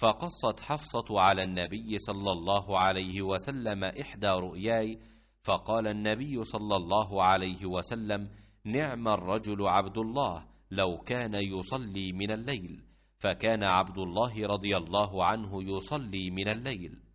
فقصت حفصة على النبي صلى الله عليه وسلم إحدى رؤياي فقال النبي صلى الله عليه وسلم نعم الرجل عبد الله لو كان يصلي من الليل فكان عبد الله رضي الله عنه يصلي من الليل